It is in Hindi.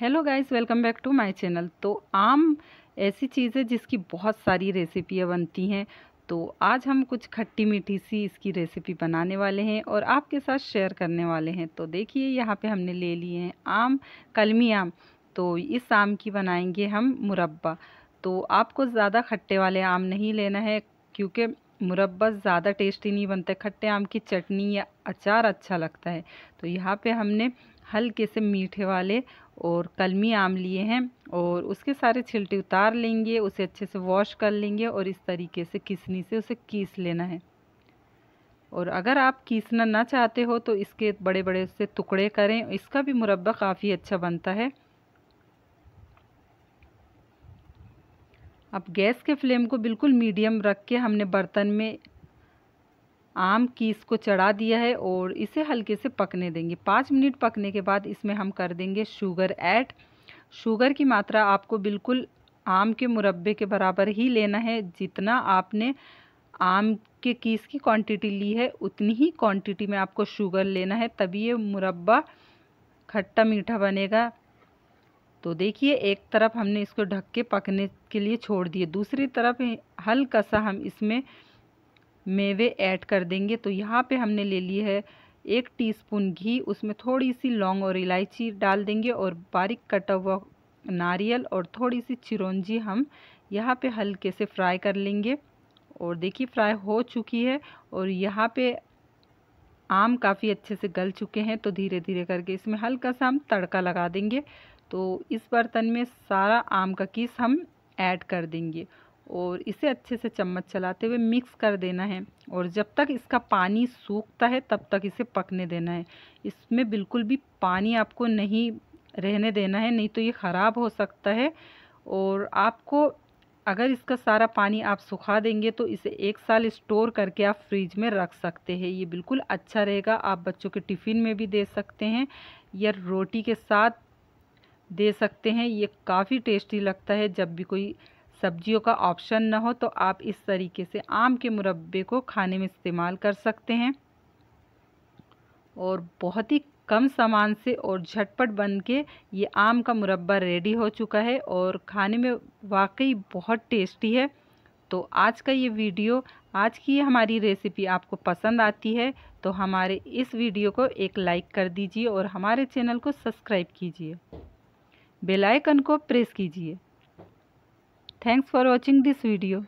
hello guys welcome back to my channel तो आम ऐसी चीज़ है जिसकी बहुत सारी रेसिपियाँ बनती हैं तो आज हम कुछ खट्टी मीठी सी इसकी रेसिपी बनाने वाले हैं और आपके साथ शेयर करने वाले हैं तो देखिए यहाँ पे हमने ले लिए हैं आम कलमी आम तो इस आम की बनाएंगे हम मुरब्बा तो आपको ज़्यादा खट्टे वाले आम नहीं लेना है क्योंकि मुरब्बा ज़्यादा टेस्टी नहीं बनता है खट्टे आम की चटनी या अचार अच्छा लगता है तो यहाँ पे हमने हल्के से मीठे वाले और कलमी आम लिए हैं और उसके सारे छिलटे उतार लेंगे उसे अच्छे से वॉश कर लेंगे और इस तरीके से किसनी से उसे कीस लेना है और अगर आप कीसना ना चाहते हो तो इसके बड़े बड़े से टुकड़े करें इसका भी मुरब्बा काफ़ी अच्छा बनता है अब गैस के फ्लेम को बिल्कुल मीडियम रख के हमने बर्तन में आम की इसको चढ़ा दिया है और इसे हल्के से पकने देंगे पाँच मिनट पकने के बाद इसमें हम कर देंगे शुगर ऐड शुगर की मात्रा आपको बिल्कुल आम के मुरब्बे के बराबर ही लेना है जितना आपने आम के कीस की क्वांटिटी ली है उतनी ही क्वांटिटी में आपको शुगर लेना है तभी ये मुरब्बा खट्टा मीठा बनेगा तो देखिए एक तरफ हमने इसको ढक के पकने के लिए छोड़ दिए दूसरी तरफ हल्का सा हम इसमें मेवे ऐड कर देंगे तो यहाँ पे हमने ले ली है एक टीस्पून घी उसमें थोड़ी सी लौंग और इलायची डाल देंगे और बारीक कटा हुआ नारियल और थोड़ी सी चिरौंजी हम यहाँ पे हल्के से फ्राई कर लेंगे और देखिए फ्राई हो चुकी है और यहाँ पे आम काफ़ी अच्छे से गल चुके हैं तो धीरे धीरे करके इसमें हल्का सा हम तड़का लगा देंगे तो इस बर्तन में सारा आम का कीस हम ऐड कर देंगे और इसे अच्छे से चम्मच चलाते हुए मिक्स कर देना है और जब तक इसका पानी सूखता है तब तक इसे पकने देना है इसमें बिल्कुल भी पानी आपको नहीं रहने देना है नहीं तो ये ख़राब हो सकता है और आपको अगर इसका सारा पानी आप सुखा देंगे तो इसे एक साल स्टोर करके आप फ्रिज में रख सकते हैं ये बिल्कुल अच्छा रहेगा आप बच्चों के टिफ़िन में भी दे सकते हैं या रोटी के साथ दे सकते हैं ये काफ़ी टेस्टी लगता है जब भी कोई सब्जियों का ऑप्शन ना हो तो आप इस तरीके से आम के मुरब्बे को खाने में इस्तेमाल कर सकते हैं और बहुत ही कम सामान से और झटपट बन के ये आम का मुरब्बा रेडी हो चुका है और खाने में वाकई बहुत टेस्टी है तो आज का ये वीडियो आज की हमारी रेसिपी आपको पसंद आती है तो हमारे इस वीडियो को एक लाइक कर दीजिए और हमारे चैनल को सब्सक्राइब कीजिए बेल आइकन को प्रेस कीजिए thanks for watching this video